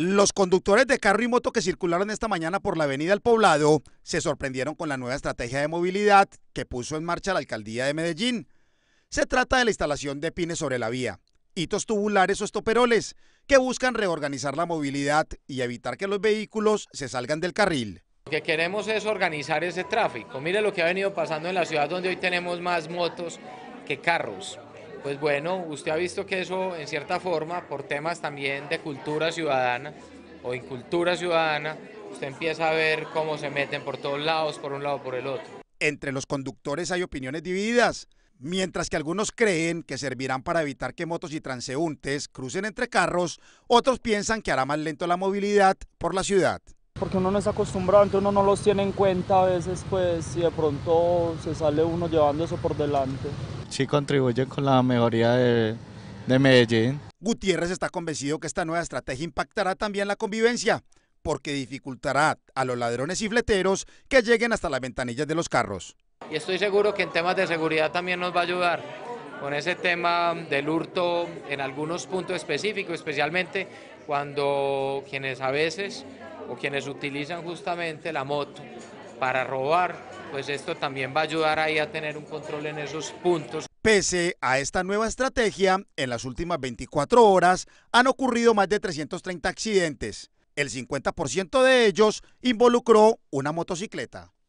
Los conductores de carro y moto que circularon esta mañana por la avenida El Poblado se sorprendieron con la nueva estrategia de movilidad que puso en marcha la alcaldía de Medellín. Se trata de la instalación de pines sobre la vía, hitos tubulares o estoperoles, que buscan reorganizar la movilidad y evitar que los vehículos se salgan del carril. Lo que queremos es organizar ese tráfico. Mire lo que ha venido pasando en la ciudad donde hoy tenemos más motos que carros. Pues bueno, usted ha visto que eso en cierta forma, por temas también de cultura ciudadana o incultura ciudadana, usted empieza a ver cómo se meten por todos lados, por un lado, o por el otro. Entre los conductores hay opiniones divididas. Mientras que algunos creen que servirán para evitar que motos y transeúntes crucen entre carros, otros piensan que hará más lento la movilidad por la ciudad. Porque uno no está acostumbrado, entonces uno no los tiene en cuenta a veces, pues, si de pronto se sale uno llevando eso por delante sí contribuyen con la mejoría de, de Medellín. Gutiérrez está convencido que esta nueva estrategia impactará también la convivencia, porque dificultará a los ladrones y fleteros que lleguen hasta las ventanillas de los carros. Y estoy seguro que en temas de seguridad también nos va a ayudar con ese tema del hurto en algunos puntos específicos, especialmente cuando quienes a veces o quienes utilizan justamente la moto para robar pues esto también va a ayudar ahí a tener un control en esos puntos. Pese a esta nueva estrategia, en las últimas 24 horas han ocurrido más de 330 accidentes. El 50% de ellos involucró una motocicleta.